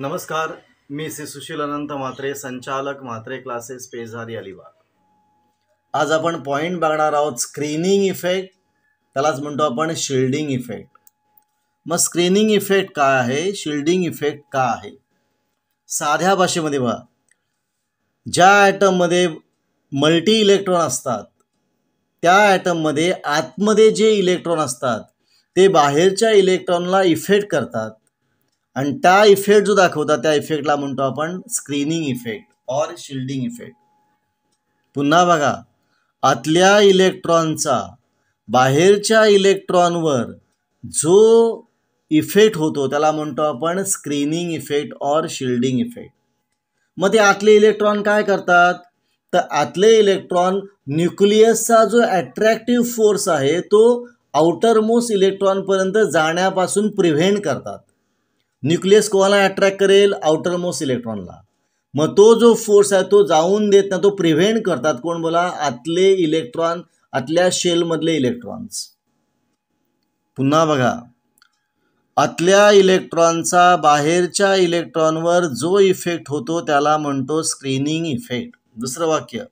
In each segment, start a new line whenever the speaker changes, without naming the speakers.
नमस्कार मी श्री सुशील अनंत म्हात्रे संचालक म्हात्रे क्लासेस पेजारी अलिबाग आज आपण पॉईंट बघणार आहोत स्क्रीनिंग इफेक्ट त्यालाच म्हणतो आपण शिल्डिंग इफेक्ट मग स्क्रीनिंग इफेक्ट काय आहे शिल्डिंग इफेक्ट का आहे साध्या भाषेमध्ये बघा ज्या ॲटममध्ये मल्टी इलेक्ट्रॉन असतात त्या ॲटममध्ये आतमध्ये जे इलेक्ट्रॉन असतात ते बाहेरच्या इलेक्ट्रॉनला इफेक्ट करतात आणि त्या इफेक्ट जो दाखवता त्या इफेक्टला म्हणतो आपण स्क्रीनिंग इफेक्ट और शिल्डिंग इफेक्ट पुन्हा बघा आतल्या इलेक्ट्रॉनचा बाहेरच्या इलेक्ट्रॉनवर जो इफेक्ट होतो त्याला म्हणतो आपण स्क्रीनिंग इफेक्ट और शिल्डिंग इफेक्ट मग ते आतले इलेक्ट्रॉन काय करतात तर आतले इलेक्ट्रॉन न्यूक्लियसचा जो ॲट्रॅक्टिव्ह फोर्स आहे तो आउटरमोस्ट इलेक्ट्रॉनपर्यंत जाण्यापासून प्रिव्हेंट करतात न्यूक्लियस कोणाला अट्रॅक्ट करेल आउटर मोस्ट इलेक्ट्रॉनला मग तो जो फोर्स आहे तो जाऊन देत ना तो प्रिव्हेंट करतात कोण बोला आतले इलेक्ट्रॉन आतल्या शेलमधले इलेक्ट्रॉन्स पुन्हा बघा आतल्या इलेक्ट्रॉनचा बाहेरच्या इलेक्ट्रॉनवर जो इफेक्ट होतो त्याला म्हणतो स्क्रीनिंग इफेक्ट दुसरं वाक्य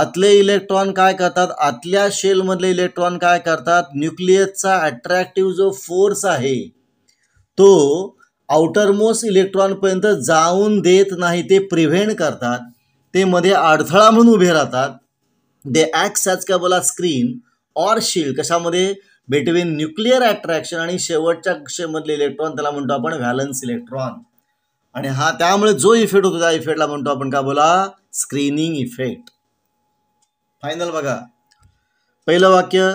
आतले इलेक्ट्रॉन काय करतात आतल्या शेलमधले इलेक्ट्रॉन काय करतात न्यूक्लियसचा अट्रॅक्टिव्ह जो फोर्स आहे तो आउटरमोस्ट इलेक्ट्रॉनपर्यंत जाऊन देत नाही ते प्रिव्हेंट करतात ते मध्ये अडथळा म्हणून उभे राहतात दे ॲक्स ॲज का बोला स्क्रीन ऑर शील्ड कशामध्ये बिटवीन न्यूक्लिअर अट्रॅक्शन आणि शेवटच्या कक्षेमधले इलेक्ट्रॉन त्याला म्हणतो आपण व्हॅलन्स इलेक्ट्रॉन आणि हा त्यामुळे जो इफेक्ट होतो त्या इफेक्टला म्हणतो आपण का बोला स्क्रीनिंग इफेक्ट फायनल बघा पहिलं वाक्य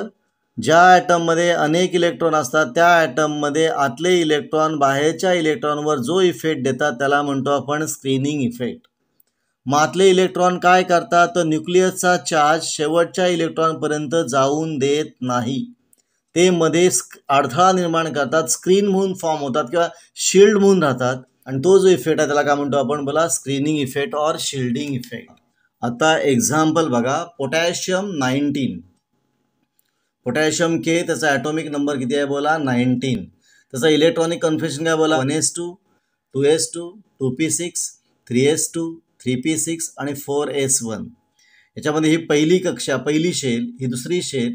ज्या ॲटममध्ये अनेक इलेक्ट्रॉन असतात त्या ॲटममध्ये आतले इलेक्ट्रॉन बाहेरच्या इलेक्ट्रॉनवर जो इफेक्ट देतात त्याला म्हणतो आपण स्क्रीनिंग इफेक्ट मातले इलेक्ट्रॉन काय करतात तर न्यूक्लियसचा चार्ज शेवटच्या इलेक्ट्रॉनपर्यंत जाऊन देत नाही ते मध्ये अडथळा निर्माण करतात स्क्रीन म्हणून फॉर्म होतात किंवा शिल्ड म्हणून राहतात आणि तो जो इफेक्ट आहे त्याला काय म्हणतो आपण बोला screening effect or shielding effect आता एक्झाम्पल बघा पोटॅशियम नाईन्टीन पोटॅशियम के त्याचा ॲटॉमिक नंबर किती आहे बोला नाईन्टीन त्याचा इलेक्ट्रॉनिक कन्फ्युशन काय बोला one S two two S two two P six three S two three P six आणि फोर एस वन याच्यामध्ये ही पहिली कक्षा पहिली शेल ही दुसरी शेल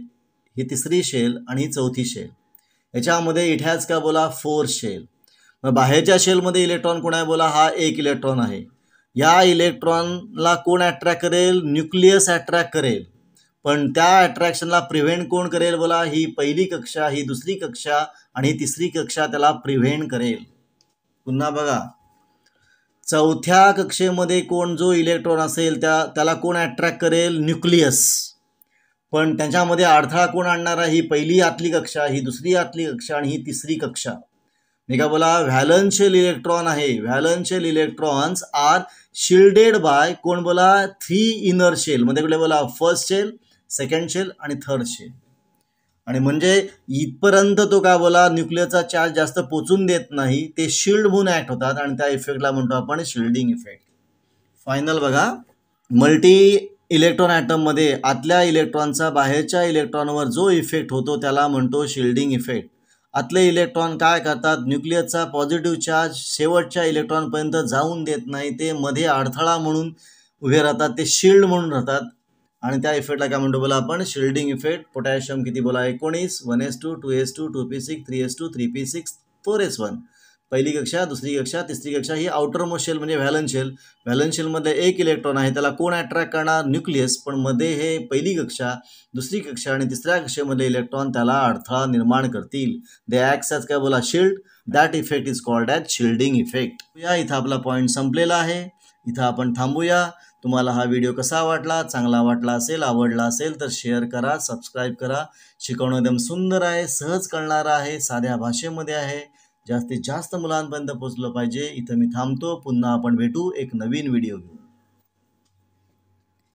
ही तिसरी शेल आणि ही चौथी शेल याच्यामध्ये इट हॅज का बोला फोर शेल मग बाहेरच्या शेलमध्ये इलेक्ट्रॉन कोण आहे बोला हा एक इलेक्ट्रॉन आहे या इलेक्ट्रॉनला कोण अट्रॅक्ट करेल न्यूक्लियस अट्रॅक्ट करेल पण त्या अट्रॅक्शनला प्रिव्हेंट कोण करेल बोला ही पहिली कक्षा ही दुसरी कक्षा आणि ही तिसरी कक्षा त्याला प्रिव्हेंट करेल पुन्हा बघा चौथ्या कक्षेमध्ये कोण जो इलेक्ट्रॉन असेल त्या त्याला कोण अट्रॅक्ट करेल न्यूक्लियस पण त्यांच्यामध्ये अडथळा कोण आणणारा ही पहिली आतली कक्षा ही दुसरी आतली कक्षा आणि ही तिसरी कक्षा मी का बोला व्हॅलन्शियल इलेक्ट्रॉन आहे valential electrons are shielded by कोण बोला थ्री इनर शेल म्हणजे कुठले बोला फर्स्ट शेल सेकंड शेल आणि थर्ड शेल आणि म्हणजे इथपर्यंत तो काय बोला न्यूक्लिअरचा चार्ज जास्त पोचून देत नाही ते शिल्ड म्हणून ऍक्ट होतात आणि त्या इफेक्टला म्हणतो आपण शिल्डिंग इफेक्ट फायनल बघा मल्टी इलेक्ट्रॉन ॲटममध्ये आतल्या इलेक्ट्रॉनचा बाहेरच्या इलेक्ट्रॉनवर जो इफेक्ट होतो त्याला म्हणतो शिल्डिंग इफेक्ट आतले इलेक्ट्रॉन काय करतात न्यूक्लिअरचा पॉझिटिव्ह चार्ज शेवटच्या इलेक्ट्रॉनपर्यंत जाऊन देत नाही ते मध्ये अडथळा म्हणून उभे राहतात ते शिल्ड म्हणून राहतात आणि त्या इफेक्टला काय म्हणतो बोला आपण शिल्डिंग इफेक्ट पोटॅशियम किती बोला एकोणीस one S two two S two two P six three S two three P six four S one पहिली कक्षा दुसरी कक्षा तिसरी कक्षा ही आउटर मोशेल म्हणजे व्हॅलन शेल एक इलेक्ट्रॉन आहे त्याला कोण अट्रॅक्ट करणार न्यूक्लियस पण मध्ये हे पहिली कक्षा दुसरी कक्षा आणि तिसऱ्या कक्षेमध्ये इलेक्ट्रॉन त्याला अडथळा निर्माण करतील दे ॲक्स ॲज काय बोला shield that effect is called as shielding effect या इथं आपला पॉईंट संपलेला आहे इथं आपण थांबूया तुम्हाला हा व्हिडिओ कसा वाटला चांगला वाटला असेल आवडला असेल तर शेअर करा सबस्क्राईब करा शिकवणं एकदम सुंदर आहे सहज कळणारा आहे साध्या भाषेमध्ये आहे जास्तीत जास्त मुलांपर्यंत पोचलं पाहिजे इथं मी थांबतो पुन्हा आपण भेटू एक नवीन व्हिडिओ घेऊ